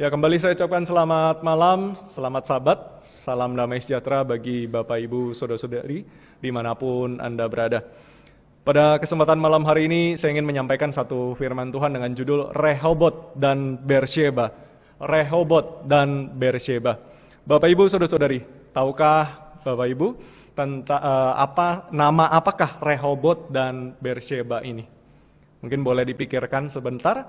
Ya kembali saya ucapkan selamat malam, selamat sabat, salam damai sejahtera bagi Bapak Ibu Saudara-saudari dimanapun Anda berada. Pada kesempatan malam hari ini saya ingin menyampaikan satu firman Tuhan dengan judul Rehobot dan Bersheba. Rehobot dan Bersheba. Bapak Ibu Saudara-saudari, tahukah Bapak Ibu tentang uh, eh, apa nama apakah Rehobot dan Bersheba ini? Mungkin boleh dipikirkan sebentar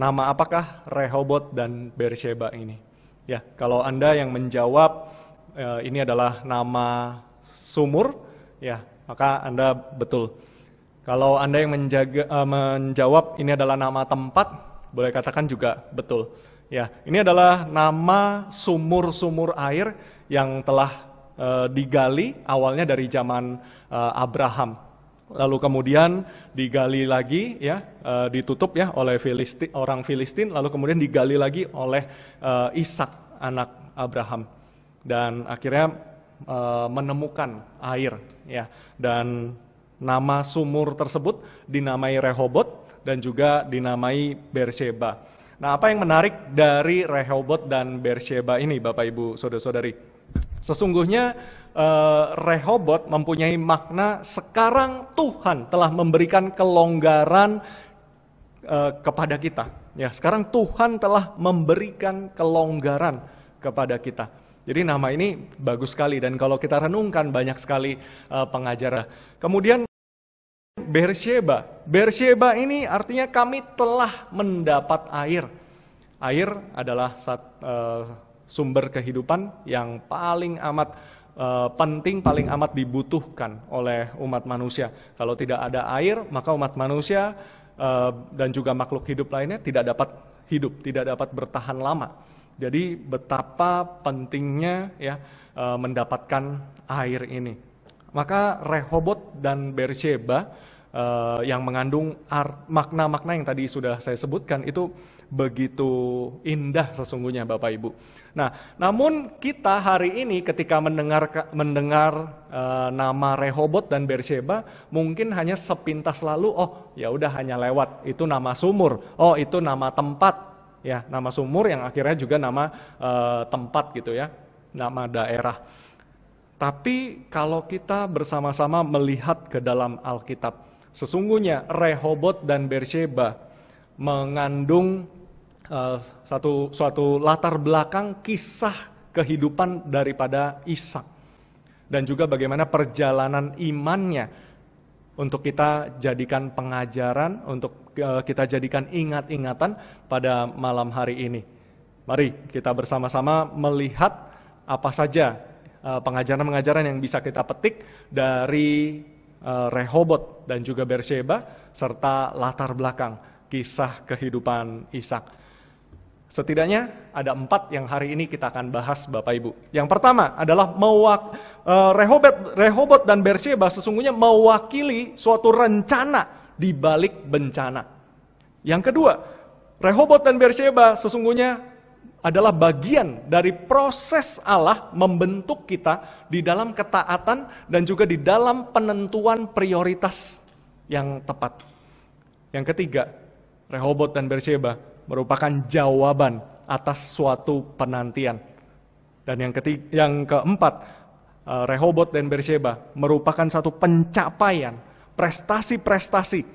Nama apakah Rehobot dan Beersheba ini? Ya, kalau Anda yang menjawab eh, ini adalah nama sumur, ya, maka Anda betul. Kalau Anda yang menjaga, eh, menjawab ini adalah nama tempat, boleh katakan juga betul. Ya, ini adalah nama sumur-sumur air yang telah eh, digali awalnya dari zaman eh, Abraham lalu kemudian digali lagi ya uh, ditutup ya oleh Filistin, orang Filistin lalu kemudian digali lagi oleh uh, Ishak anak Abraham dan akhirnya uh, menemukan air ya dan nama sumur tersebut dinamai Rehobot dan juga dinamai Bersheba. Nah, apa yang menarik dari Rehobot dan Bersheba ini Bapak Ibu Saudara-saudari? Sesungguhnya eh, Rehobot mempunyai makna sekarang Tuhan telah memberikan kelonggaran eh, kepada kita. Ya, sekarang Tuhan telah memberikan kelonggaran kepada kita. Jadi nama ini bagus sekali dan kalau kita renungkan banyak sekali uh, eh, pengajaran. Kemudian Bersheba. Bersheba ini artinya kami telah mendapat air. Air adalah uh, sumber kehidupan yang paling amat e, penting paling amat dibutuhkan oleh umat manusia. Kalau tidak ada air, maka umat manusia e, dan juga makhluk hidup lainnya tidak dapat hidup, tidak dapat bertahan lama. Jadi betapa pentingnya ya e, mendapatkan air ini. Maka Rehobot dan Bersheba yang mengandung makna-makna yang tadi sudah saya sebutkan itu begitu indah sesungguhnya Bapak Ibu. Nah, namun kita hari ini ketika mendengar mendengar e, nama Rehobot dan Bersheba mungkin hanya sepintas lalu oh ya udah hanya lewat itu nama sumur. Oh, itu nama tempat ya, nama sumur yang akhirnya juga nama e, tempat gitu ya, nama daerah. Tapi kalau kita bersama-sama melihat ke dalam Alkitab, sesungguhnya Rehobot dan Bersheba mengandung Eh, satu suatu latar belakang kisah kehidupan daripada Ishak dan juga bagaimana perjalanan imannya untuk kita jadikan pengajaran, untuk eh, kita jadikan ingat-ingatan pada malam hari ini. Mari kita bersama-sama melihat apa saja eh, pengajaran-pengajaran yang bisa kita petik dari Rehobot dan juga Bersheba serta latar belakang kisah kehidupan Ishak. Setidaknya ada empat yang hari ini kita akan bahas Bapak Ibu. Yang pertama adalah mewak, eh, Rehobot, Rehobot dan Bersheba sesungguhnya mewakili suatu rencana di balik bencana. Yang kedua, Rehobot dan Bersheba sesungguhnya adalah bagian dari proses Allah membentuk kita di dalam ketaatan dan juga di dalam penentuan prioritas yang tepat. Yang ketiga, Rehobot dan Bersheba merupakan jawaban atas suatu penantian. Dan yang ketiga, yang keempat, eh, Rehobot dan Bersheba merupakan satu pencapaian, prestasi-prestasi.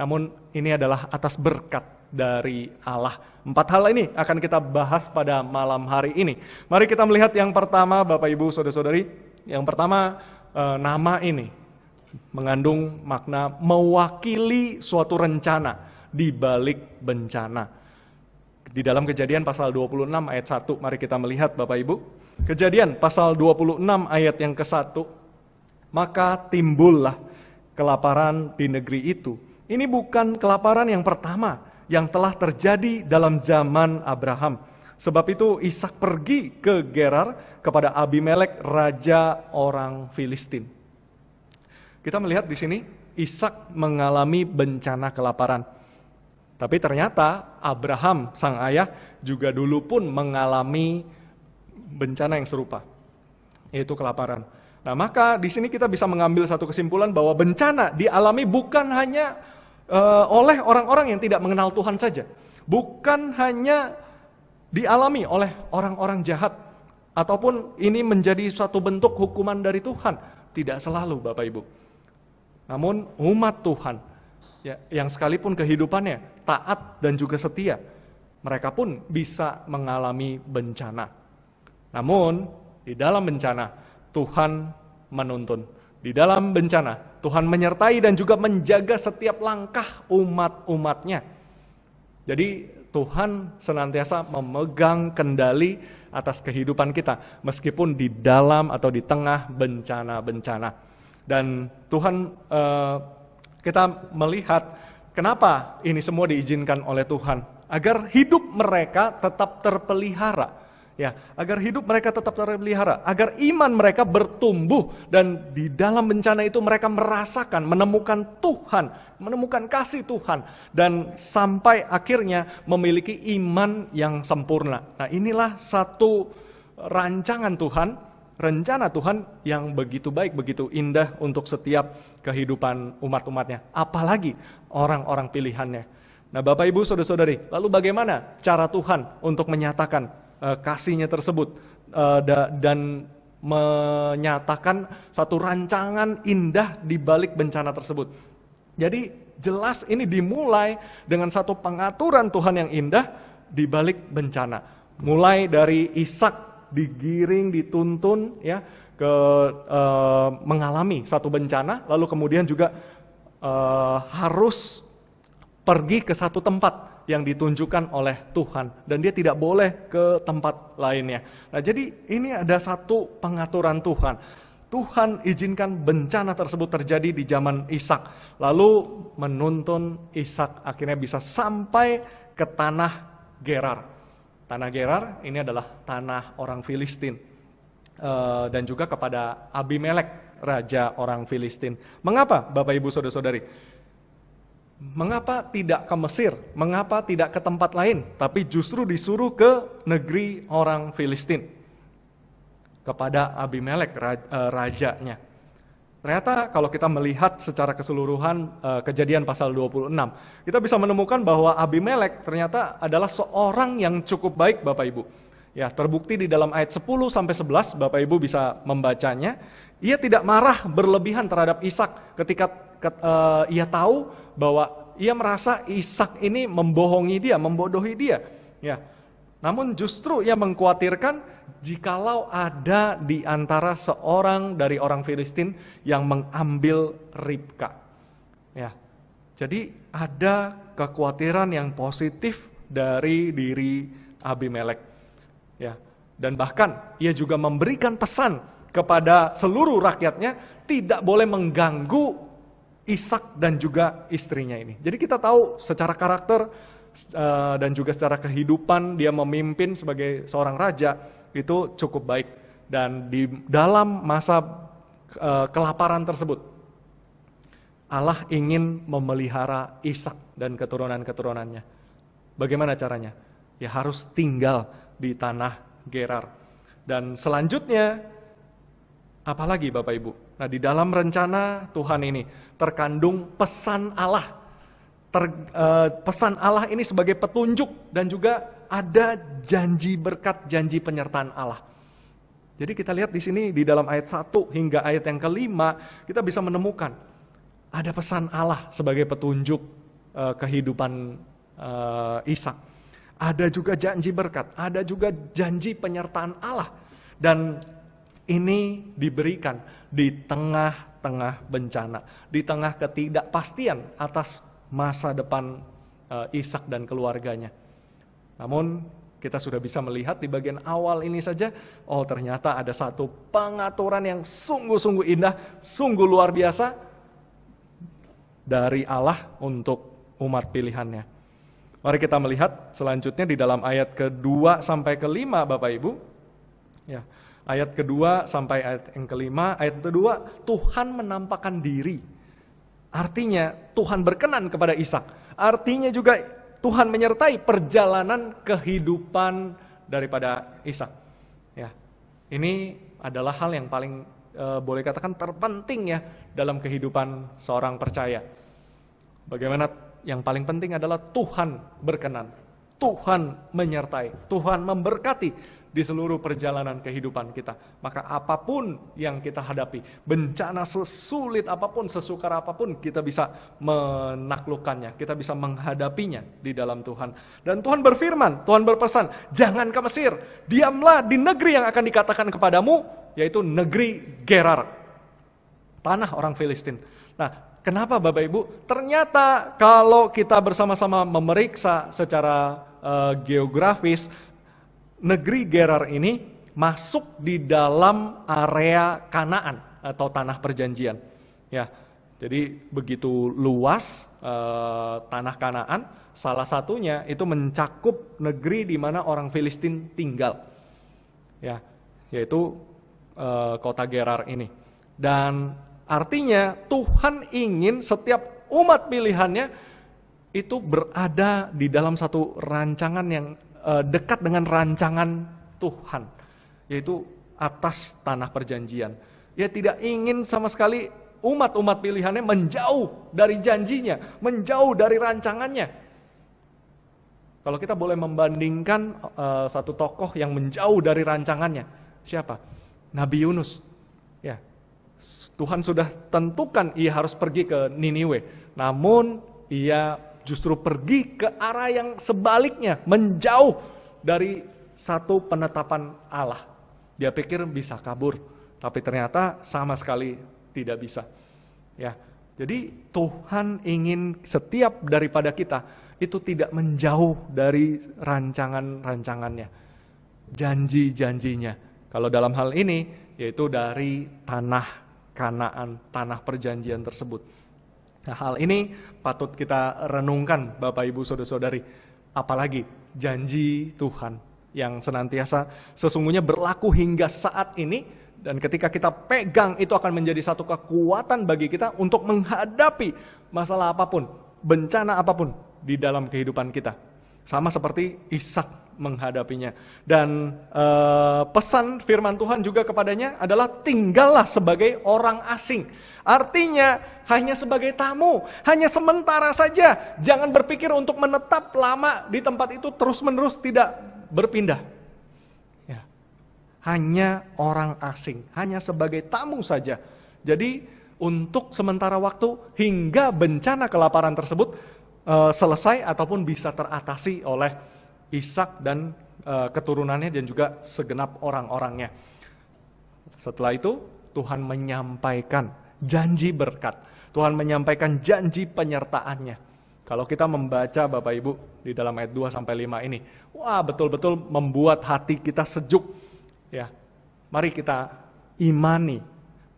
Namun ini adalah atas berkat dari Allah. Empat hal ini akan kita bahas pada malam hari ini. Mari kita melihat yang pertama, Bapak Ibu, Saudara-saudari. Yang pertama, eh, nama ini mengandung makna mewakili suatu rencana di balik bencana di dalam kejadian pasal 26 ayat 1. Mari kita melihat Bapak Ibu. Kejadian pasal 26 ayat yang ke-1. Maka timbullah kelaparan di negeri itu. Ini bukan kelaparan yang pertama yang telah terjadi dalam zaman Abraham. Sebab itu Ishak pergi ke Gerar kepada Abimelek raja orang Filistin. Kita melihat di sini Ishak mengalami bencana kelaparan. Tapi ternyata Abraham sang ayah juga dulu pun mengalami bencana yang serupa, yaitu kelaparan. Nah, maka di sini kita bisa mengambil satu kesimpulan bahwa bencana dialami bukan hanya uh, oleh orang-orang yang tidak mengenal Tuhan saja, bukan hanya dialami oleh orang-orang jahat ataupun ini menjadi suatu bentuk hukuman dari Tuhan, tidak selalu Bapak Ibu. Namun umat Tuhan ya, yang sekalipun kehidupannya taat dan juga setia, mereka pun bisa mengalami bencana. Namun, di dalam bencana, Tuhan menuntun. Di dalam bencana, Tuhan menyertai dan juga menjaga setiap langkah umat-umatnya. Jadi, Tuhan senantiasa memegang kendali atas kehidupan kita, meskipun di dalam atau di tengah bencana-bencana. Dan Tuhan eh, kita melihat kenapa ini semua diizinkan oleh Tuhan agar hidup mereka tetap terpelihara. Ya, agar hidup mereka tetap terpelihara, agar iman mereka bertumbuh dan di dalam bencana itu mereka merasakan menemukan Tuhan, menemukan kasih Tuhan dan sampai akhirnya memiliki iman yang sempurna. Nah, inilah satu rancangan Tuhan rencana Tuhan yang begitu baik, begitu indah untuk setiap kehidupan umat-umatnya, apalagi orang-orang pilihannya. Nah, Bapak Ibu, Saudara-saudari, lalu bagaimana cara Tuhan untuk menyatakan uh, kasihnya tersebut uh, dan menyatakan satu rancangan indah di balik bencana tersebut. Jadi jelas ini dimulai dengan satu pengaturan Tuhan yang indah di balik bencana. Mulai dari Ishak digiring, dituntun ya ke uh, mengalami satu bencana, lalu kemudian juga uh, harus pergi ke satu tempat yang ditunjukkan oleh Tuhan dan dia tidak boleh ke tempat lainnya. Nah, jadi ini ada satu pengaturan Tuhan. Tuhan izinkan bencana tersebut terjadi di zaman Ishak, lalu menuntun Ishak akhirnya bisa sampai ke tanah Gerar. Tanah Gerar ini adalah tanah orang Filistin Eh, dan juga kepada Abimelek, raja orang Filistin. Mengapa, Bapak Ibu Saudara-saudari? Mengapa tidak ke Mesir? Mengapa tidak ke tempat lain? Tapi justru disuruh ke negeri orang Filistin. Kepada Abimelek raj eh, rajanya. Ternyata kalau kita melihat secara keseluruhan eh, kejadian pasal 26, kita bisa menemukan bahwa Abimelek ternyata adalah seorang yang cukup baik Bapak Ibu. Ya, terbukti di dalam ayat 10 sampai 11 Bapak Ibu bisa membacanya. Ia tidak marah berlebihan terhadap Ishak ketika ket, uh, ia tahu bahwa ia merasa Ishak ini membohongi dia, membodohi dia. Ya. Namun justru ia mengkhawatirkan jikalau ada di antara seorang dari orang Filistin yang mengambil Ribka. Ya. Jadi ada kekhawatiran yang positif dari diri Abimelek. Ya. Dan bahkan ia juga memberikan pesan kepada seluruh rakyatnya tidak boleh mengganggu Ishak dan juga istrinya ini. Jadi kita tahu secara karakter eh, dan juga secara kehidupan dia memimpin sebagai seorang raja itu cukup baik dan di dalam masa eh, kelaparan tersebut Allah ingin memelihara Ishak dan keturunan-keturunannya. Bagaimana caranya? Ya harus tinggal di tanah Gerar. Dan selanjutnya, apalagi Bapak Ibu? Nah, di dalam rencana Tuhan ini terkandung pesan Allah. Ter, eh, pesan Allah ini sebagai petunjuk dan juga ada janji berkat, janji penyertaan Allah. Jadi kita lihat di sini di dalam ayat 1 hingga ayat yang kelima, kita bisa menemukan ada pesan Allah sebagai petunjuk eh, kehidupan eh, Ishak. Ada juga janji berkat, ada juga janji penyertaan Allah. Dan ini diberikan di tengah-tengah bencana, di tengah ketidakpastian atas masa depan eh, Ishak dan keluarganya. Namun kita sudah bisa melihat di bagian awal ini saja, oh ternyata ada satu pengaturan yang sungguh-sungguh indah, sungguh luar biasa dari Allah untuk umat pilihannya. Mari kita melihat selanjutnya di dalam ayat kedua sampai kelima Bapak Ibu. Ya, ayat kedua sampai ayat yang kelima, ayat kedua Tuhan menampakkan diri. Artinya Tuhan berkenan kepada Ishak. Artinya juga Tuhan menyertai perjalanan kehidupan daripada Ishak. Ya. Ini adalah hal yang paling e, boleh katakan terpenting ya dalam kehidupan seorang percaya. Bagaimana yang paling penting adalah Tuhan berkenan. Tuhan menyertai, Tuhan memberkati di seluruh perjalanan kehidupan kita. Maka apapun yang kita hadapi, bencana sesulit apapun, sesukar apapun, kita bisa menaklukkannya, kita bisa menghadapinya di dalam Tuhan. Dan Tuhan berfirman, Tuhan berpesan, jangan ke Mesir, diamlah di negeri yang akan dikatakan kepadamu, yaitu negeri Gerar, tanah orang Filistin. Nah, Kenapa Bapak Ibu? Ternyata kalau kita bersama-sama memeriksa secara uh, geografis negeri Gerar ini masuk di dalam area Kanaan atau tanah perjanjian. Ya. Jadi begitu luas uh, tanah Kanaan, salah satunya itu mencakup negeri di mana orang Filistin tinggal. Ya, yaitu uh, kota Gerar ini. Dan Artinya Tuhan ingin setiap umat pilihannya itu berada di dalam satu rancangan yang eh, dekat dengan rancangan Tuhan, yaitu atas tanah perjanjian. Ia ya, tidak ingin sama sekali umat-umat pilihannya menjauh dari janjinya, menjauh dari rancangannya. Kalau kita boleh membandingkan uh, satu tokoh yang menjauh dari rancangannya, siapa? Nabi Yunus. Ya, Tuhan sudah tentukan ia harus pergi ke Niniwe. Namun ia justru pergi ke arah yang sebaliknya, menjauh dari satu penetapan Allah. Dia pikir bisa kabur, tapi ternyata sama sekali tidak bisa. Ya. Jadi Tuhan ingin setiap daripada kita itu tidak menjauh dari rancangan-rancangannya, janji-janjinya. Kalau dalam hal ini yaitu dari tanah Kanaan, tanah perjanjian tersebut. Nah, hal ini patut kita renungkan Bapak Ibu Saudara-saudari, apalagi janji Tuhan yang senantiasa sesungguhnya berlaku hingga saat ini dan ketika kita pegang itu akan menjadi satu kekuatan bagi kita untuk menghadapi masalah apapun, bencana apapun di dalam kehidupan kita. Sama seperti Ishak menghadapinya. Dan eh, pesan firman Tuhan juga kepadanya adalah tinggallah sebagai orang asing. Artinya hanya sebagai tamu, hanya sementara saja. Jangan berpikir untuk menetap lama di tempat itu terus-menerus tidak berpindah. Ya. Hanya orang asing, hanya sebagai tamu saja. Jadi untuk sementara waktu hingga bencana kelaparan tersebut eh, selesai ataupun bisa teratasi oleh Ishak dan e, keturunannya dan juga segenap orang-orangnya. Setelah itu Tuhan menyampaikan janji berkat. Tuhan menyampaikan janji penyertaannya. Kalau kita membaca Bapak Ibu di dalam ayat 2 sampai 5 ini, wah betul-betul membuat hati kita sejuk. Ya. Mari kita imani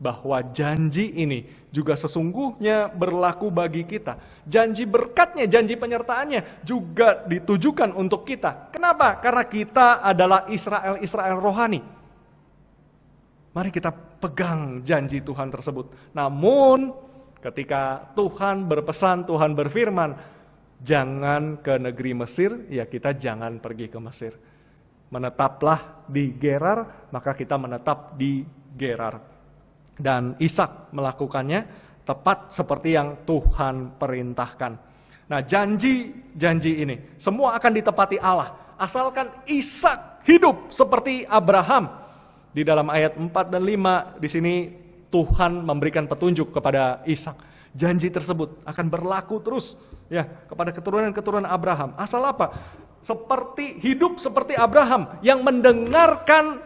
bahwa janji ini juga sesungguhnya berlaku bagi kita. Janji berkatnya, janji penyertaannya juga ditujukan untuk kita. Kenapa? Karena kita adalah Israel-Israel rohani. Mari kita pegang janji Tuhan tersebut. Namun ketika Tuhan berpesan, Tuhan berfirman, jangan ke negeri Mesir, ya kita jangan pergi ke Mesir. Menetaplah di Gerar, maka kita menetap di Gerar. Dan Ishak melakukannya tepat seperti yang Tuhan perintahkan. Nah, janji-janji ini semua akan ditepati Allah asalkan Ishak hidup seperti Abraham. Di dalam ayat 4 dan 5 di sini Tuhan memberikan petunjuk kepada Ishak. Janji tersebut akan berlaku terus ya kepada keturunan-keturunan Abraham. Asal apa? Seperti hidup seperti Abraham yang mendengarkan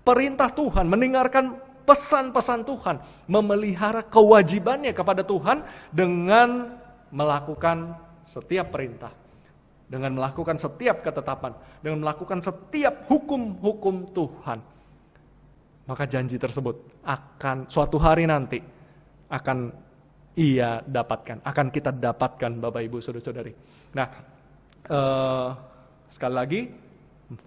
perintah Tuhan, mendengarkan pesan-pesan Tuhan, memelihara kewajibannya kepada Tuhan dengan melakukan setiap perintah, dengan melakukan setiap ketetapan, dengan melakukan setiap hukum-hukum Tuhan. Maka janji tersebut akan suatu hari nanti akan ia dapatkan, akan kita dapatkan Bapak Ibu Saudara-saudari. Nah, eh, sekali lagi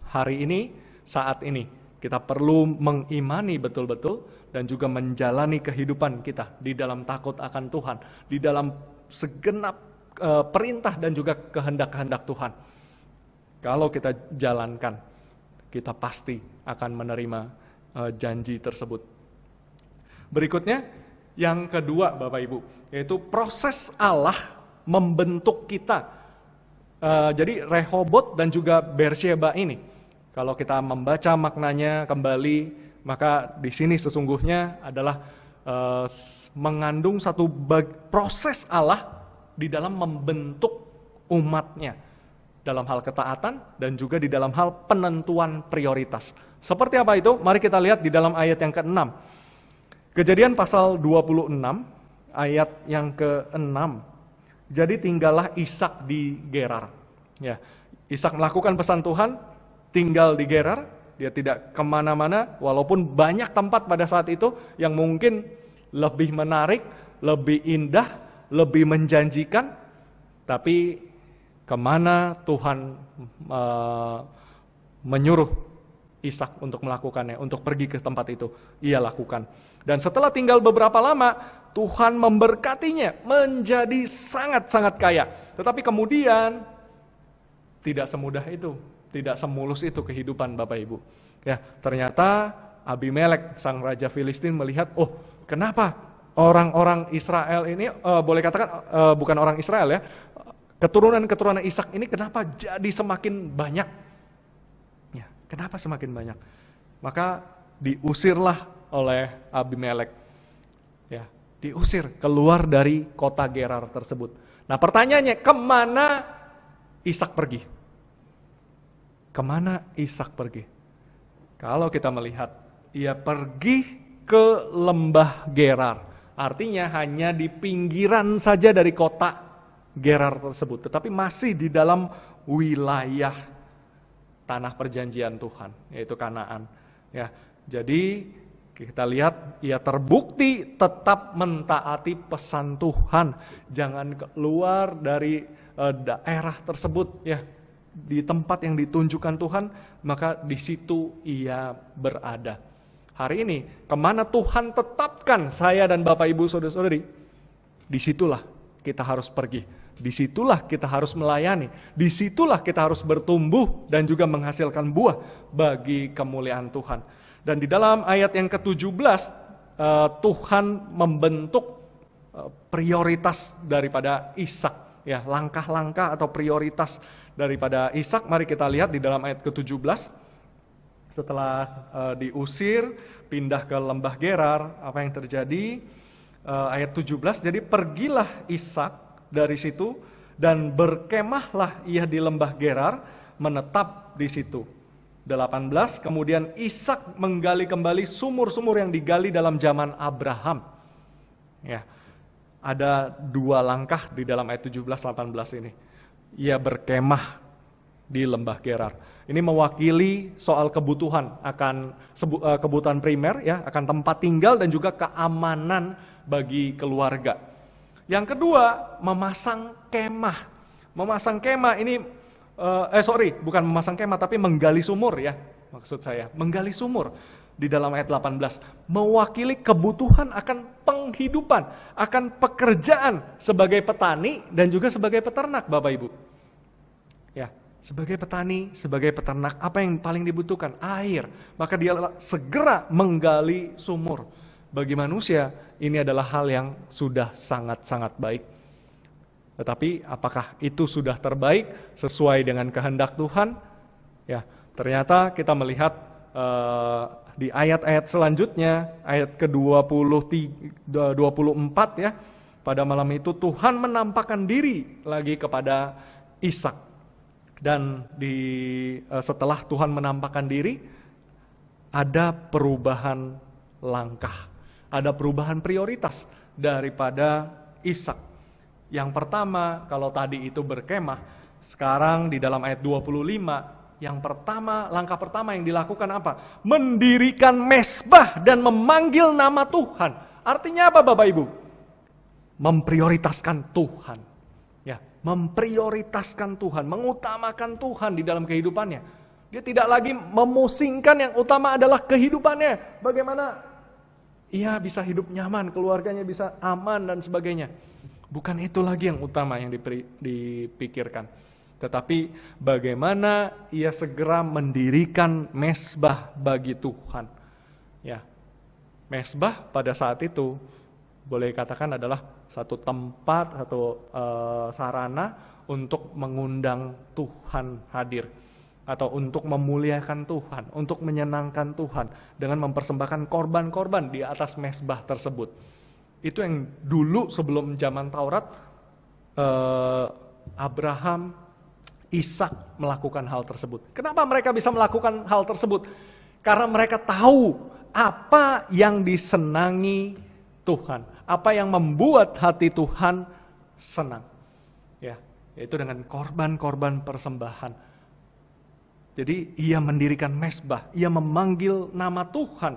hari ini, saat ini kita perlu mengimani betul-betul dan juga menjalani kehidupan kita di dalam takut akan Tuhan, di dalam segenap eh, perintah dan juga kehendak-kehendak Tuhan. Kalau kita jalankan, kita pasti akan menerima eh, janji tersebut. Berikutnya, yang kedua, Bapak Ibu, yaitu proses Allah membentuk kita. Eh, jadi Rehobot dan juga Bersheba ini kalau kita membaca maknanya kembali, maka di sini sesungguhnya adalah uh, mengandung satu proses Allah di dalam membentuk umatnya dalam hal ketaatan dan juga di dalam hal penentuan prioritas. Seperti apa itu? Mari kita lihat di dalam ayat yang ke-6. Kejadian pasal 26 ayat yang ke-6. Jadi tinggallah Ishak di Gerar. Ya. Ishak melakukan pesan Tuhan, tinggal di Gerar, dia tidak kemana-mana, walaupun banyak tempat pada saat itu yang mungkin lebih menarik, lebih indah, lebih menjanjikan, tapi kemana Tuhan e, menyuruh Ishak untuk melakukannya, untuk pergi ke tempat itu, ia lakukan. Dan setelah tinggal beberapa lama, Tuhan memberkatinya menjadi sangat-sangat kaya. Tetapi kemudian tidak semudah itu tidak semulus itu kehidupan Bapak Ibu. Ya, ternyata Abimelek sang raja Filistin melihat, "Oh, kenapa orang-orang Israel ini uh, boleh katakan uh, bukan orang Israel ya, keturunan-keturunan Ishak ini kenapa jadi semakin banyak?" Ya, kenapa semakin banyak? Maka diusirlah oleh Abimelek. Ya, diusir keluar dari kota Gerar tersebut. Nah, pertanyaannya kemana Ishak pergi? Kemana Ishak pergi? Kalau kita melihat, ia pergi ke lembah Gerar. Artinya hanya di pinggiran saja dari kota Gerar tersebut. Tetapi masih di dalam wilayah tanah perjanjian Tuhan, yaitu Kanaan. Ya, jadi kita lihat ia terbukti tetap mentaati pesan Tuhan, jangan keluar dari eh, daerah tersebut ya di tempat yang ditunjukkan Tuhan, maka di situ ia berada. Hari ini, kemana Tuhan tetapkan saya dan Bapak Ibu Saudara-saudari, disitulah kita harus pergi. Disitulah kita harus melayani. Disitulah kita harus bertumbuh dan juga menghasilkan buah bagi kemuliaan Tuhan. Dan di dalam ayat yang ke-17, eh, Tuhan membentuk eh, prioritas daripada Ishak. Ya, langkah-langkah atau prioritas daripada Ishak. Mari kita lihat di dalam ayat ke-17. Setelah uh, diusir, pindah ke lembah Gerar, apa yang terjadi? Uh, ayat 17, jadi pergilah Ishak dari situ dan berkemahlah ia di lembah Gerar, menetap di situ. 18 kemudian Ishak menggali kembali sumur-sumur yang digali dalam zaman Abraham. Ya. Ada dua langkah di dalam ayat 17 18 ini ia berkemah di lembah Gerar. Ini mewakili soal kebutuhan akan eh, kebutuhan primer ya, akan tempat tinggal dan juga keamanan bagi keluarga. Yang kedua, memasang kemah. Memasang kemah ini eh, eh sorry, bukan memasang kemah tapi menggali sumur ya maksud saya, menggali sumur di dalam ayat 18 mewakili kebutuhan akan penghidupan, akan pekerjaan sebagai petani dan juga sebagai peternak Bapak Ibu. Ya, sebagai petani, sebagai peternak apa yang paling dibutuhkan? Air. Maka dia segera menggali sumur. Bagi manusia ini adalah hal yang sudah sangat-sangat baik. Tetapi apakah itu sudah terbaik sesuai dengan kehendak Tuhan? Ya, ternyata kita melihat uh, di ayat-ayat selanjutnya, ayat ke-24 ya, pada malam itu Tuhan menampakkan diri lagi kepada Ishak. Dan di eh, setelah Tuhan menampakkan diri, ada perubahan langkah, ada perubahan prioritas daripada Ishak. Yang pertama, kalau tadi itu berkemah, sekarang di dalam ayat 25 yang pertama, langkah pertama yang dilakukan apa? Mendirikan mesbah dan memanggil nama Tuhan. Artinya apa Bapak Ibu? Memprioritaskan Tuhan. Ya, memprioritaskan Tuhan, mengutamakan Tuhan di dalam kehidupannya. Dia tidak lagi memusingkan yang utama adalah kehidupannya. Bagaimana ia bisa hidup nyaman, keluarganya bisa aman dan sebagainya. Bukan itu lagi yang utama yang dipikirkan tetapi bagaimana ia segera mendirikan mesbah bagi Tuhan. Ya, mesbah pada saat itu boleh katakan adalah satu tempat, satu e, eh, sarana untuk mengundang Tuhan hadir atau untuk memuliakan Tuhan, untuk menyenangkan Tuhan dengan mempersembahkan korban-korban di atas mesbah tersebut. Itu yang dulu sebelum zaman Taurat eh, Abraham, Ishak melakukan hal tersebut. Kenapa mereka bisa melakukan hal tersebut? Karena mereka tahu apa yang disenangi Tuhan, apa yang membuat hati Tuhan senang. Ya, yaitu dengan korban-korban persembahan. Jadi ia mendirikan mesbah, ia memanggil nama Tuhan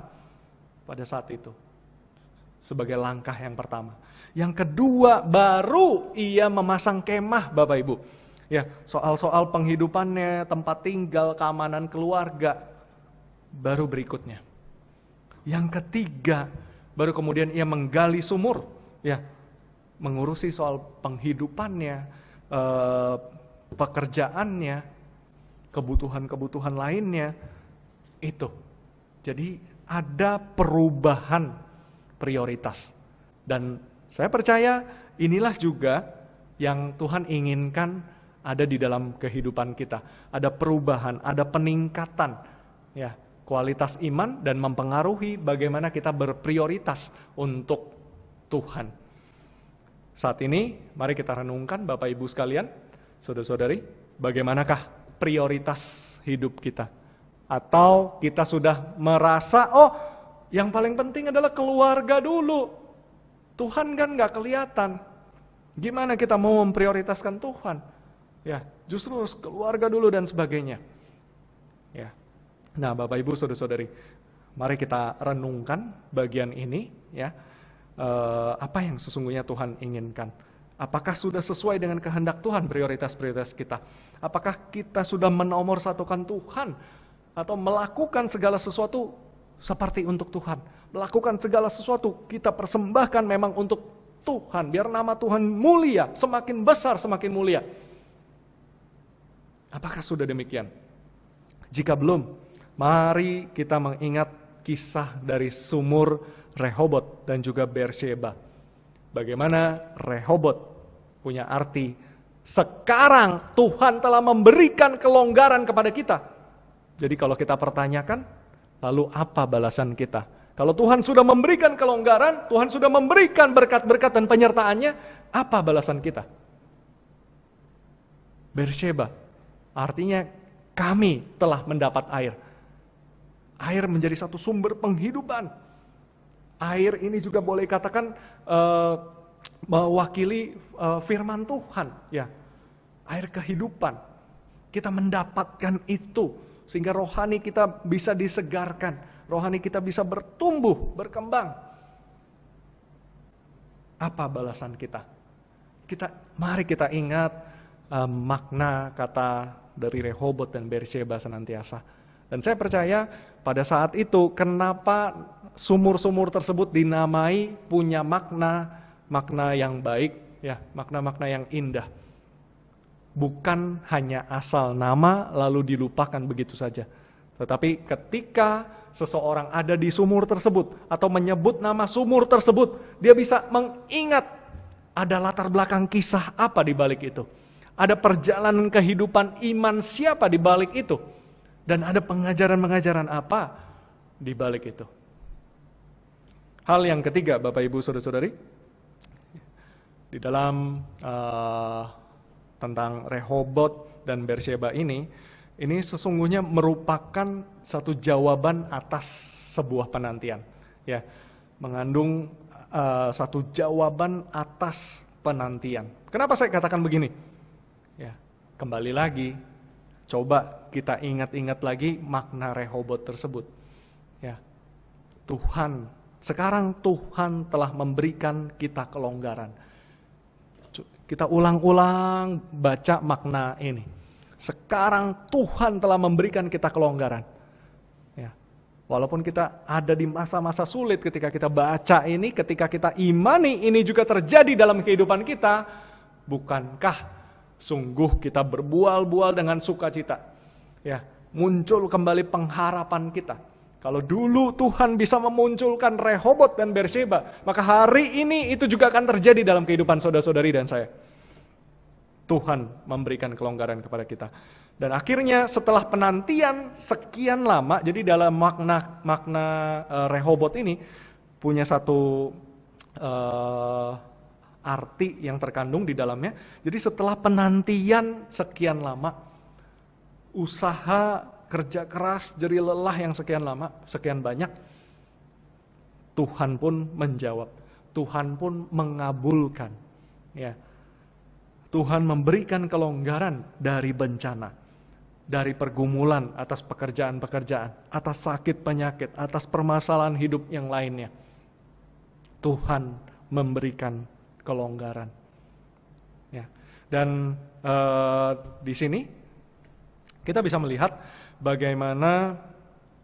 pada saat itu. Sebagai langkah yang pertama. Yang kedua, baru ia memasang kemah Bapak Ibu. Ya, soal-soal penghidupannya, tempat tinggal, keamanan keluarga, baru berikutnya. Yang ketiga, baru kemudian ia menggali sumur, ya, mengurusi soal penghidupannya, eh, pekerjaannya, kebutuhan-kebutuhan lainnya, itu. Jadi ada perubahan prioritas. Dan saya percaya inilah juga yang Tuhan inginkan ada di dalam kehidupan kita. Ada perubahan, ada peningkatan ya kualitas iman dan mempengaruhi bagaimana kita berprioritas untuk Tuhan. Saat ini mari kita renungkan Bapak Ibu sekalian, Saudara-saudari, bagaimanakah prioritas hidup kita? Atau kita sudah merasa, oh yang paling penting adalah keluarga dulu. Tuhan kan gak kelihatan. Gimana kita mau memprioritaskan Tuhan? Ya, justru harus keluarga dulu dan sebagainya. Ya. Nah, Bapak Ibu, Saudara-saudari, mari kita renungkan bagian ini ya. E, apa yang sesungguhnya Tuhan inginkan? Apakah sudah sesuai dengan kehendak Tuhan prioritas-prioritas kita? Apakah kita sudah menomor satukan Tuhan atau melakukan segala sesuatu seperti untuk Tuhan? Melakukan segala sesuatu kita persembahkan memang untuk Tuhan, biar nama Tuhan mulia, semakin besar semakin mulia. Apakah sudah demikian? Jika belum, mari kita mengingat kisah dari sumur Rehobot dan juga Beersheba. Bagaimana Rehobot punya arti sekarang Tuhan telah memberikan kelonggaran kepada kita. Jadi kalau kita pertanyakan, lalu apa balasan kita? Kalau Tuhan sudah memberikan kelonggaran, Tuhan sudah memberikan berkat-berkat dan penyertaannya, apa balasan kita? Bersheba Artinya kami telah mendapat air. Air menjadi satu sumber penghidupan. Air ini juga boleh katakan uh, mewakili uh, firman Tuhan, ya. Air kehidupan. Kita mendapatkan itu sehingga rohani kita bisa disegarkan, rohani kita bisa bertumbuh, berkembang. Apa balasan kita? Kita mari kita ingat uh, makna kata dari Rehobot dan Beersheba senantiasa. Dan saya percaya pada saat itu kenapa sumur-sumur tersebut dinamai punya makna makna yang baik ya, makna-makna yang indah. Bukan hanya asal nama lalu dilupakan begitu saja. Tetapi ketika seseorang ada di sumur tersebut atau menyebut nama sumur tersebut, dia bisa mengingat ada latar belakang kisah apa di balik itu. Ada perjalanan kehidupan iman siapa di balik itu? Dan ada pengajaran-pengajaran apa di balik itu? Hal yang ketiga, Bapak Ibu Saudara-saudari, di dalam uh, tentang Rehobot dan Bersheba ini, ini sesungguhnya merupakan satu jawaban atas sebuah penantian, ya, mengandung uh, satu jawaban atas penantian. Kenapa saya katakan begini? Ya, kembali lagi, coba kita ingat-ingat lagi makna Rehobot tersebut. Ya, Tuhan, sekarang Tuhan telah memberikan kita kelonggaran. Kita ulang-ulang baca makna ini. Sekarang Tuhan telah memberikan kita kelonggaran. Ya. Walaupun kita ada di masa-masa sulit ketika kita baca ini, ketika kita imani ini juga terjadi dalam kehidupan kita, bukankah Sungguh kita berbual-bual dengan sukacita. Ya, muncul kembali pengharapan kita. Kalau dulu Tuhan bisa memunculkan Rehobot dan Bersheba, maka hari ini itu juga akan terjadi dalam kehidupan saudara-saudari dan saya. Tuhan memberikan kelonggaran kepada kita. Dan akhirnya setelah penantian sekian lama, jadi dalam makna makna uh, Rehobot ini punya satu uh, arti yang terkandung di dalamnya. Jadi setelah penantian sekian lama, usaha kerja keras jadi lelah yang sekian lama, sekian banyak, Tuhan pun menjawab. Tuhan pun mengabulkan. Ya. Tuhan memberikan kelonggaran dari bencana, dari pergumulan atas pekerjaan-pekerjaan, atas sakit penyakit, atas permasalahan hidup yang lainnya. Tuhan memberikan kelonggaran. Ya. Dan eh, di sini kita bisa melihat bagaimana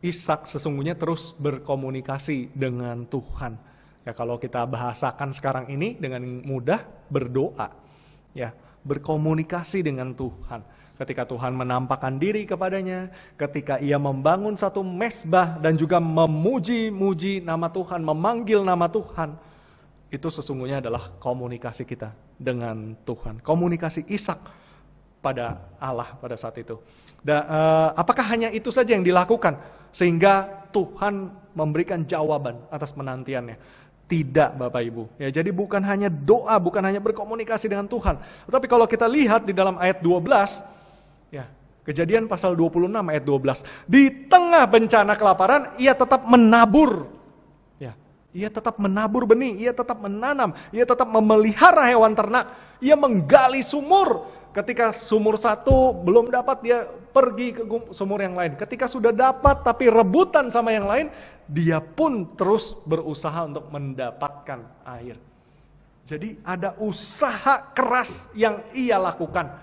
Ishak sesungguhnya terus berkomunikasi dengan Tuhan. Ya kalau kita bahasakan sekarang ini dengan mudah berdoa. Ya, berkomunikasi dengan Tuhan. Ketika Tuhan menampakkan diri kepadanya, ketika ia membangun satu mesbah dan juga memuji-muji nama Tuhan, memanggil nama Tuhan, itu sesungguhnya adalah komunikasi kita dengan Tuhan. Komunikasi Ishak pada Allah pada saat itu. Da, uh, apakah hanya itu saja yang dilakukan sehingga Tuhan memberikan jawaban atas penantiannya? Tidak, Bapak Ibu. Ya, jadi bukan hanya doa, bukan hanya berkomunikasi dengan Tuhan. tetapi kalau kita lihat di dalam ayat 12, ya, Kejadian pasal 26 ayat 12. Di tengah bencana kelaparan, ia tetap menabur ia tetap menabur benih, ia tetap menanam, ia tetap memelihara hewan ternak, ia menggali sumur. Ketika sumur satu belum dapat, dia pergi ke sumur yang lain. Ketika sudah dapat tapi rebutan sama yang lain, dia pun terus berusaha untuk mendapatkan air. Jadi ada usaha keras yang ia lakukan.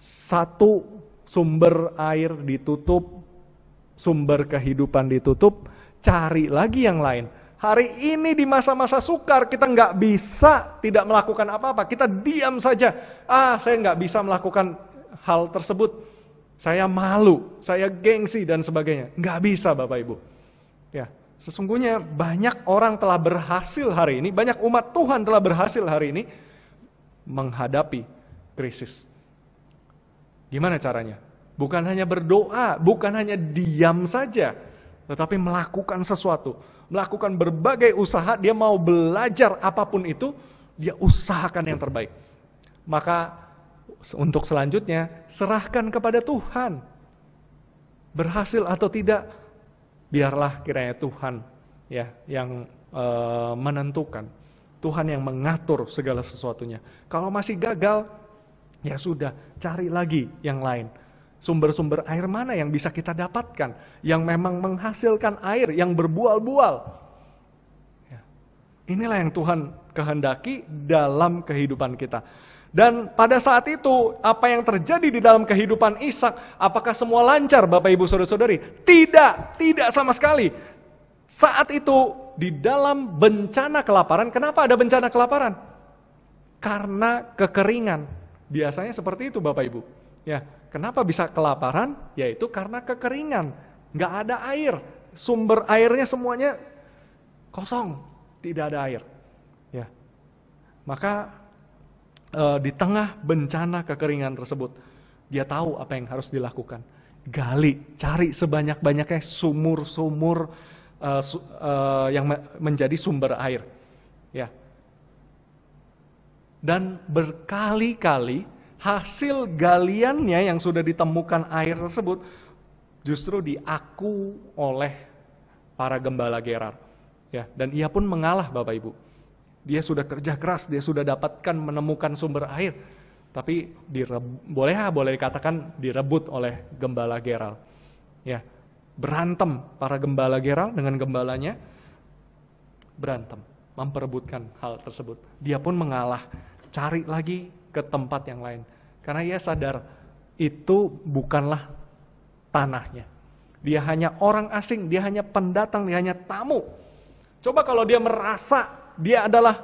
Satu sumber air ditutup, sumber kehidupan ditutup, cari lagi yang lain Hari ini di masa-masa sukar kita nggak bisa tidak melakukan apa-apa. Kita diam saja. Ah, saya nggak bisa melakukan hal tersebut. Saya malu, saya gengsi dan sebagainya. Nggak bisa Bapak Ibu. Ya, sesungguhnya banyak orang telah berhasil hari ini, banyak umat Tuhan telah berhasil hari ini menghadapi krisis. Gimana caranya? Bukan hanya berdoa, bukan hanya diam saja, tetapi melakukan sesuatu melakukan berbagai usaha, dia mau belajar apapun itu, dia usahakan yang terbaik. Maka untuk selanjutnya, serahkan kepada Tuhan. Berhasil atau tidak, biarlah kiranya Tuhan ya yang e, menentukan. Tuhan yang mengatur segala sesuatunya. Kalau masih gagal, ya sudah, cari lagi yang lain Sumber-sumber air mana yang bisa kita dapatkan, yang memang menghasilkan air yang berbual-bual. Ya. Inilah yang Tuhan kehendaki dalam kehidupan kita. Dan pada saat itu, apa yang terjadi di dalam kehidupan Ishak? Apakah semua lancar, Bapak Ibu Saudara-saudari? Tidak, tidak sama sekali. Saat itu di dalam bencana kelaparan, kenapa ada bencana kelaparan? Karena kekeringan. Biasanya seperti itu Bapak Ibu. Ya, kenapa bisa kelaparan? Yaitu karena kekeringan, nggak ada air, sumber airnya semuanya kosong, tidak ada air. Ya, maka e, di tengah bencana kekeringan tersebut, dia tahu apa yang harus dilakukan. Gali, cari sebanyak-banyaknya sumur-sumur uh, su, e, yang me, menjadi sumber air. Ya, dan berkali-kali hasil galiannya yang sudah ditemukan air tersebut justru diaku oleh para gembala Gerar. Ya, dan ia pun mengalah Bapak Ibu. Dia sudah kerja keras, dia sudah dapatkan menemukan sumber air, tapi direb, boleh boleh dikatakan direbut oleh gembala Gerar. Ya, berantem para gembala Gerar dengan gembalanya berantem, memperebutkan hal tersebut. Dia pun mengalah, cari lagi ke tempat yang lain. Karena ia sadar itu bukanlah tanahnya. Dia hanya orang asing, dia hanya pendatang, dia hanya tamu. Coba kalau dia merasa dia adalah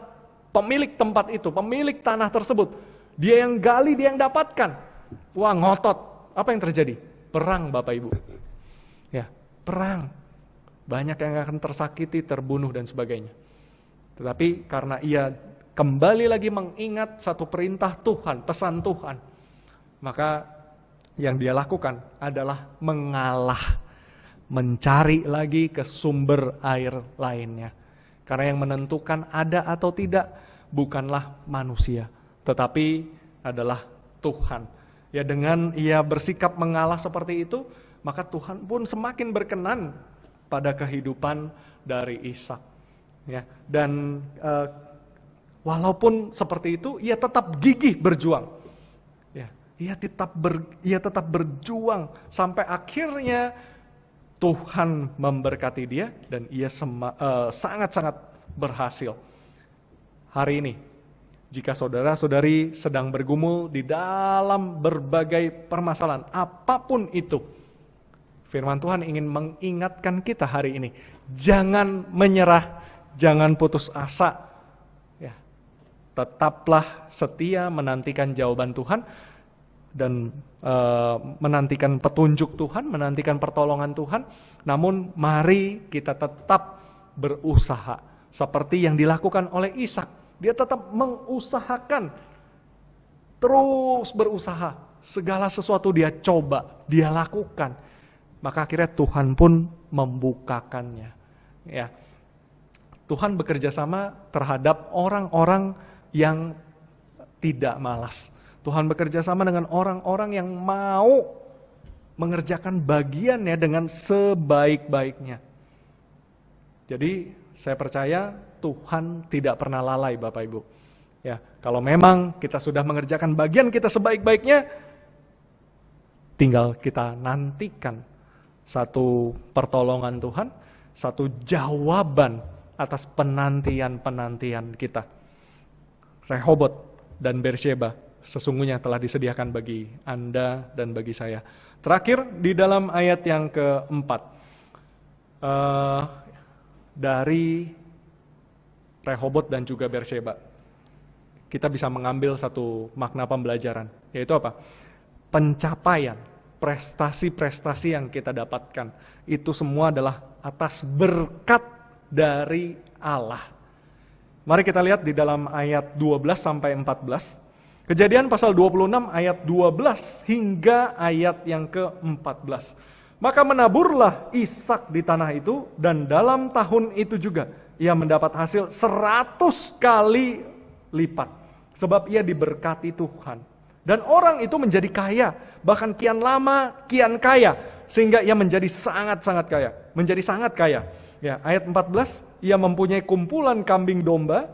pemilik tempat itu, pemilik tanah tersebut. Dia yang gali, dia yang dapatkan. Wah ngotot. Apa yang terjadi? Perang Bapak Ibu. Ya, perang. Banyak yang akan tersakiti, terbunuh dan sebagainya. Tetapi karena ia kembali lagi mengingat satu perintah Tuhan, pesan Tuhan, maka yang dia lakukan adalah mengalah, mencari lagi ke sumber air lainnya. Karena yang menentukan ada atau tidak bukanlah manusia, tetapi adalah Tuhan. Ya dengan ia bersikap mengalah seperti itu, maka Tuhan pun semakin berkenan pada kehidupan dari Ishak. Ya, dan uh, Walaupun seperti itu, ia tetap gigih berjuang. Ya, ia tetap ber, ia tetap berjuang sampai akhirnya Tuhan memberkati dia dan ia eh, sangat-sangat uh, berhasil. Hari ini, jika saudara-saudari sedang bergumul di dalam berbagai permasalahan, apapun itu, Firman Tuhan ingin mengingatkan kita hari ini, jangan menyerah, jangan putus asa, tetaplah setia menantikan jawaban Tuhan dan e, menantikan petunjuk Tuhan, menantikan pertolongan Tuhan. Namun mari kita tetap berusaha seperti yang dilakukan oleh Ishak. Dia tetap mengusahakan terus berusaha. Segala sesuatu dia coba, dia lakukan. Maka akhirnya Tuhan pun membukakannya. Ya. Tuhan bekerja sama terhadap orang-orang yang tidak malas. Tuhan bekerja sama dengan orang-orang yang mau mengerjakan bagiannya dengan sebaik-baiknya. Jadi saya percaya Tuhan tidak pernah lalai Bapak Ibu. Ya, kalau memang kita sudah mengerjakan bagian kita sebaik-baiknya, tinggal kita nantikan satu pertolongan Tuhan, satu jawaban atas penantian-penantian kita. Rehobot dan Bersheba sesungguhnya telah disediakan bagi Anda dan bagi saya. Terakhir di dalam ayat yang keempat uh, dari Rehobot dan juga Bersheba kita bisa mengambil satu makna pembelajaran yaitu apa? Pencapaian prestasi-prestasi yang kita dapatkan itu semua adalah atas berkat dari Allah. Mari kita lihat di dalam ayat 12 sampai 14. Kejadian pasal 26 ayat 12 hingga ayat yang ke-14. Maka menaburlah Ishak di tanah itu dan dalam tahun itu juga ia mendapat hasil seratus kali lipat sebab ia diberkati Tuhan. Dan orang itu menjadi kaya, bahkan kian lama kian kaya sehingga ia menjadi sangat-sangat kaya, menjadi sangat kaya. Ya, ayat 14 ia mempunyai kumpulan kambing domba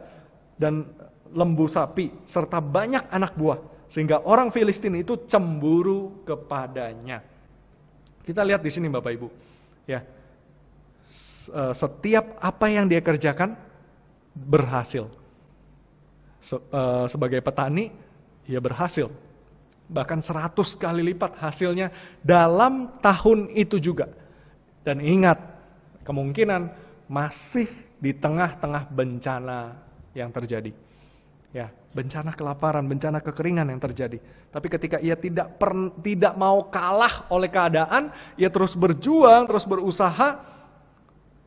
dan lembu sapi serta banyak anak buah sehingga orang Filistin itu cemburu kepadanya. Kita lihat di sini Bapak Ibu. Ya. E, setiap apa yang dia kerjakan berhasil. E, sebagai petani ia berhasil. Bahkan 100 kali lipat hasilnya dalam tahun itu juga. Dan ingat, kemungkinan masih di tengah-tengah bencana yang terjadi. Ya, bencana kelaparan, bencana kekeringan yang terjadi. Tapi ketika ia tidak per, tidak mau kalah oleh keadaan, ia terus berjuang, terus berusaha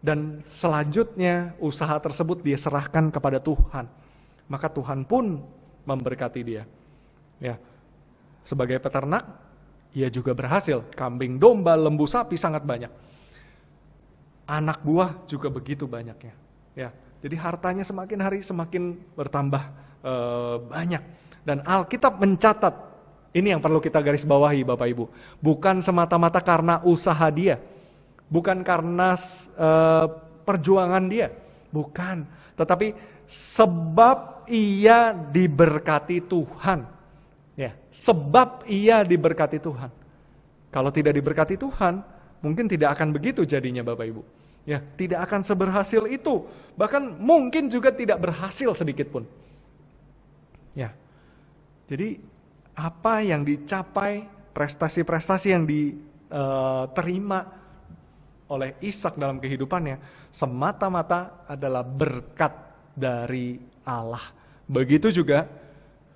dan selanjutnya usaha tersebut dia serahkan kepada Tuhan. Maka Tuhan pun memberkati dia. Ya. Sebagai peternak, ia juga berhasil. Kambing, domba, lembu, sapi sangat banyak anak buah juga begitu banyaknya. Ya, jadi hartanya semakin hari semakin bertambah e, banyak. Dan Alkitab mencatat, ini yang perlu kita garis bawahi Bapak Ibu, bukan semata-mata karena usaha dia, bukan karena e, perjuangan dia, bukan. Tetapi sebab ia diberkati Tuhan. Ya, sebab ia diberkati Tuhan. Kalau tidak diberkati Tuhan, mungkin tidak akan begitu jadinya Bapak Ibu ya tidak akan seberhasil itu bahkan mungkin juga tidak berhasil sedikit pun ya jadi apa yang dicapai prestasi-prestasi yang diterima eh, oleh Ishak dalam kehidupannya semata-mata adalah berkat dari Allah begitu juga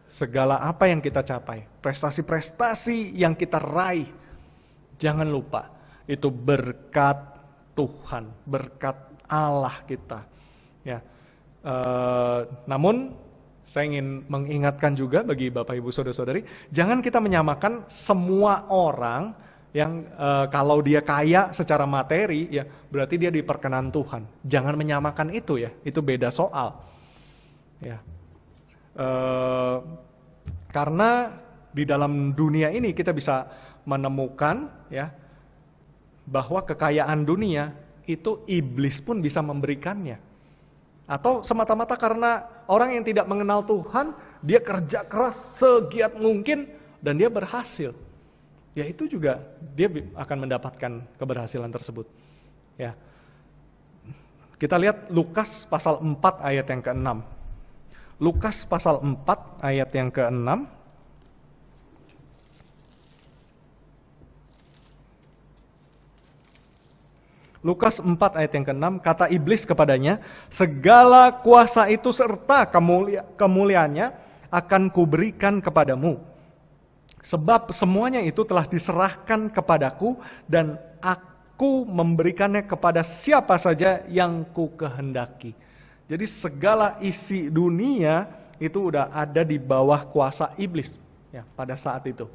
segala apa yang kita capai prestasi-prestasi yang kita raih jangan lupa itu berkat Tuhan, berkat Allah kita. Ya. E, namun saya ingin mengingatkan juga bagi Bapak Ibu Saudara-saudari, jangan kita menyamakan semua orang yang e, kalau dia kaya secara materi ya berarti dia diperkenan Tuhan. Jangan menyamakan itu ya, itu beda soal. Ya. E, karena di dalam dunia ini kita bisa menemukan ya bahwa kekayaan dunia itu iblis pun bisa memberikannya. Atau semata-mata karena orang yang tidak mengenal Tuhan, dia kerja keras segiat mungkin dan dia berhasil. Ya itu juga dia akan mendapatkan keberhasilan tersebut. Ya. Kita lihat Lukas pasal 4 ayat yang ke-6. Lukas pasal 4 ayat yang ke-6 Lukas 4 ayat yang ke-6, kata iblis kepadanya, segala kuasa itu serta kemulia kemuliaannya akan kuberikan kepadamu. Sebab semuanya itu telah diserahkan kepadaku dan aku memberikannya kepada siapa saja yang ku kehendaki. Jadi segala isi dunia itu udah ada di bawah kuasa iblis ya pada saat itu.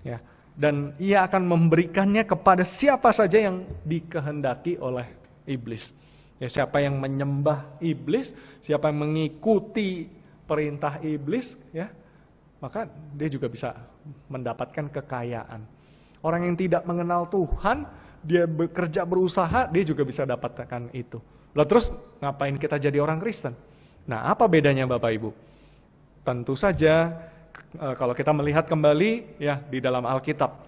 Ya dan ia akan memberikannya kepada siapa saja yang dikehendaki oleh iblis. Ya, siapa yang menyembah iblis, siapa yang mengikuti perintah iblis, ya, maka dia juga bisa mendapatkan kekayaan. Orang yang tidak mengenal Tuhan, dia bekerja berusaha, dia juga bisa dapatkan itu. Lalu terus ngapain kita jadi orang Kristen? Nah, apa bedanya Bapak Ibu? Tentu saja Eh, kalau kita melihat kembali ya di dalam Alkitab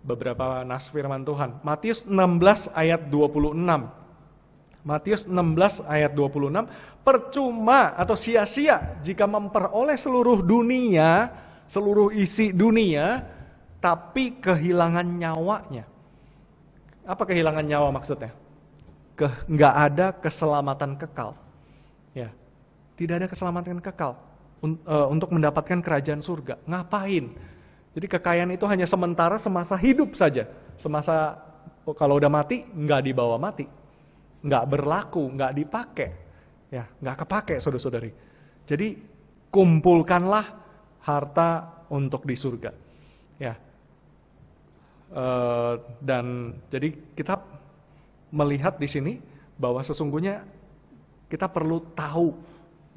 beberapa nas firman Tuhan. Matius 16 ayat 26. Matius 16 ayat 26, percuma atau sia-sia jika memperoleh seluruh dunia, seluruh isi dunia tapi kehilangan nyawanya. Apa kehilangan nyawa maksudnya? Ke, nggak ada keselamatan kekal. Ya, tidak ada keselamatan kekal E, untuk mendapatkan kerajaan surga. Ngapain? Jadi kekayaan itu hanya sementara semasa hidup saja. Semasa kalau udah mati nggak dibawa mati, nggak berlaku, nggak dipakai, ya nggak kepake saudara-saudari. Jadi kumpulkanlah harta untuk di surga, ya. E, dan jadi kita melihat di sini bahwa sesungguhnya kita perlu tahu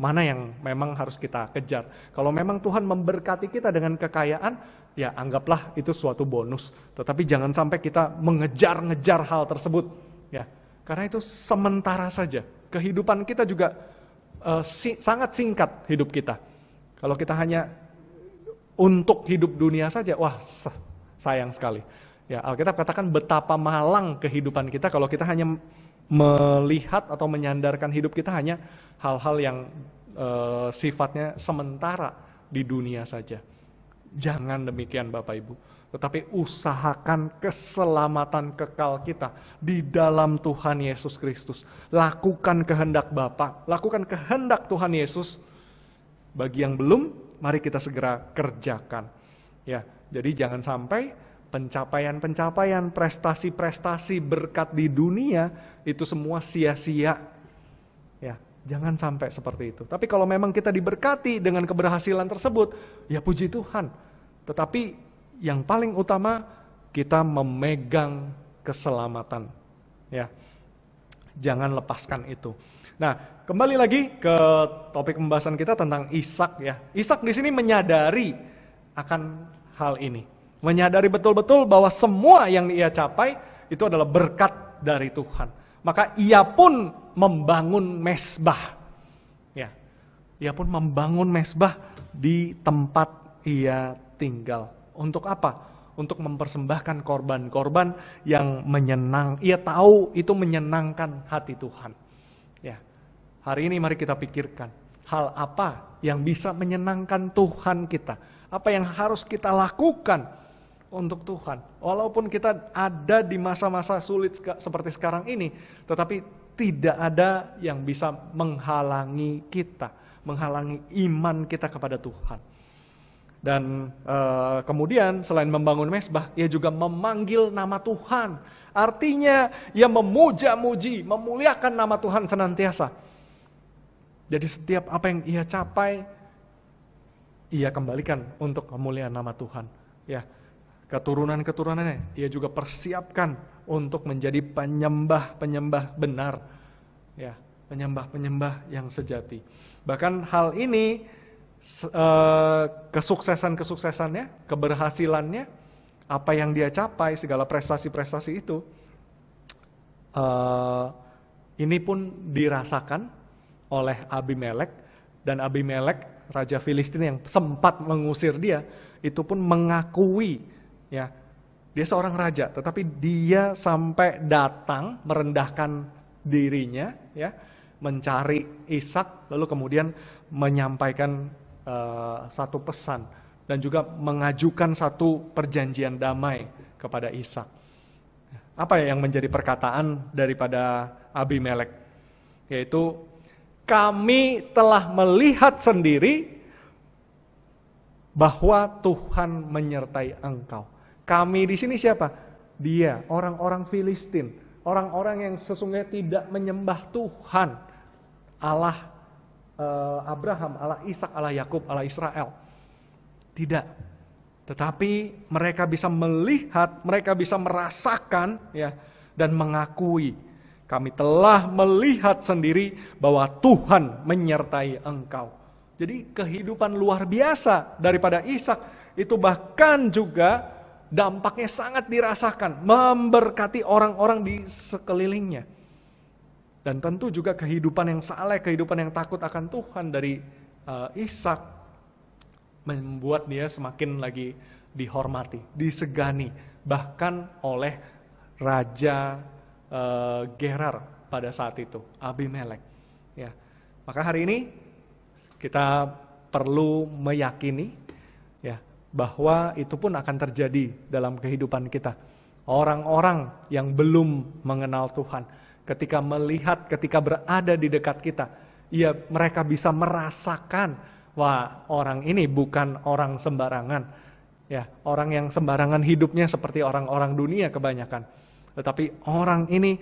Mana yang memang harus kita kejar. Kalau memang Tuhan memberkati kita dengan kekayaan, ya anggaplah itu suatu bonus. Tetapi jangan sampai kita mengejar-ngejar hal tersebut. ya Karena itu sementara saja. Kehidupan kita juga uh, si sangat singkat hidup kita. Kalau kita hanya untuk hidup dunia saja, wah sayang sekali. Ya, Alkitab katakan betapa malang kehidupan kita kalau kita hanya melihat atau menyandarkan hidup kita hanya hal-hal yang e, sifatnya sementara di dunia saja. Jangan demikian Bapak Ibu. Tetapi usahakan keselamatan kekal kita di dalam Tuhan Yesus Kristus. Lakukan kehendak Bapa, lakukan kehendak Tuhan Yesus. Bagi yang belum, mari kita segera kerjakan. Ya, jadi jangan sampai pencapaian-pencapaian, prestasi-prestasi, berkat di dunia itu semua sia-sia. Ya, jangan sampai seperti itu. Tapi kalau memang kita diberkati dengan keberhasilan tersebut, ya puji Tuhan. Tetapi yang paling utama kita memegang keselamatan. Ya. Jangan lepaskan itu. Nah, kembali lagi ke topik pembahasan kita tentang Ishak ya. Ishak di sini menyadari akan hal ini. Menyadari betul-betul bahwa semua yang ia capai itu adalah berkat dari Tuhan. Maka ia pun membangun mesbah. Ya. Ia pun membangun mesbah di tempat ia tinggal. Untuk apa? Untuk mempersembahkan korban-korban yang menyenang. Ia tahu itu menyenangkan hati Tuhan. Ya. Hari ini mari kita pikirkan hal apa yang bisa menyenangkan Tuhan kita. Apa yang harus kita lakukan untuk Tuhan. Walaupun kita ada di masa-masa sulit seperti sekarang ini, tetapi tidak ada yang bisa menghalangi kita, menghalangi iman kita kepada Tuhan. Dan uh, kemudian selain membangun mesbah, ia juga memanggil nama Tuhan. Artinya ia memuja-muji, memuliakan nama Tuhan senantiasa. Jadi setiap apa yang ia capai, ia kembalikan untuk kemuliaan nama Tuhan. Ya, keturunan-keturunannya ia juga persiapkan untuk menjadi penyembah-penyembah benar ya penyembah-penyembah yang sejati bahkan hal ini eh, kesuksesan-kesuksesannya keberhasilannya apa yang dia capai segala prestasi-prestasi itu eh, ini pun dirasakan oleh Abimelek dan Abimelek raja Filistin yang sempat mengusir dia itu pun mengakui ya dia seorang raja tetapi dia sampai datang merendahkan dirinya ya mencari Ishak lalu kemudian menyampaikan uh, satu pesan dan juga mengajukan satu perjanjian damai kepada Ishak apa yang menjadi perkataan daripada Abimelek yaitu kami telah melihat sendiri bahwa Tuhan menyertai engkau kami di sini siapa? Dia, orang-orang Filistin, orang-orang yang sesungguhnya tidak menyembah Tuhan, Allah eh, Abraham, Allah Ishak, Allah Yakub, Allah Israel. Tidak. Tetapi mereka bisa melihat, mereka bisa merasakan ya dan mengakui kami telah melihat sendiri bahwa Tuhan menyertai engkau. Jadi kehidupan luar biasa daripada Ishak itu bahkan juga dampaknya sangat dirasakan, memberkati orang-orang di sekelilingnya. Dan tentu juga kehidupan yang saleh, kehidupan yang takut akan Tuhan dari uh, Ishak membuat dia semakin lagi dihormati, disegani, bahkan oleh raja uh, Gerar pada saat itu, Abimelek. Ya. Maka hari ini kita perlu meyakini bahwa itu pun akan terjadi dalam kehidupan kita. Orang-orang yang belum mengenal Tuhan, ketika melihat, ketika berada di dekat kita, ya mereka bisa merasakan, wah orang ini bukan orang sembarangan. Ya, orang yang sembarangan hidupnya seperti orang-orang dunia kebanyakan. Tetapi orang ini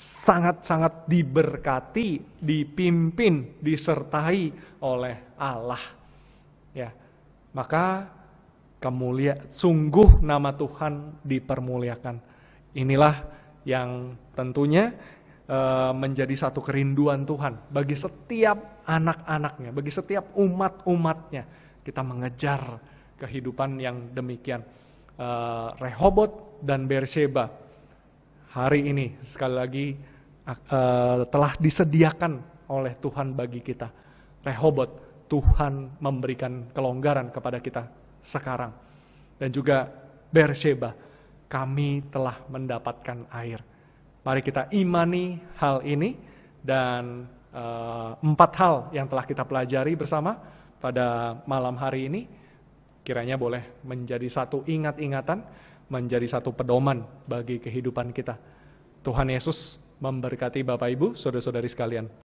sangat-sangat diberkati, dipimpin, disertai oleh Allah. Ya. Maka kemulia sungguh nama Tuhan dipermuliakan. Inilah yang tentunya e, menjadi satu kerinduan Tuhan bagi setiap anak-anaknya, bagi setiap umat-umatnya. Kita mengejar kehidupan yang demikian. E, Rehobot dan Berseba hari ini sekali lagi e, telah disediakan oleh Tuhan bagi kita. Rehobot, Tuhan memberikan kelonggaran kepada kita sekarang. Dan juga Bersheba, kami telah mendapatkan air. Mari kita imani hal ini dan e, empat hal yang telah kita pelajari bersama pada malam hari ini kiranya boleh menjadi satu ingat-ingatan, menjadi satu pedoman bagi kehidupan kita. Tuhan Yesus memberkati Bapak Ibu, saudara-saudari sekalian.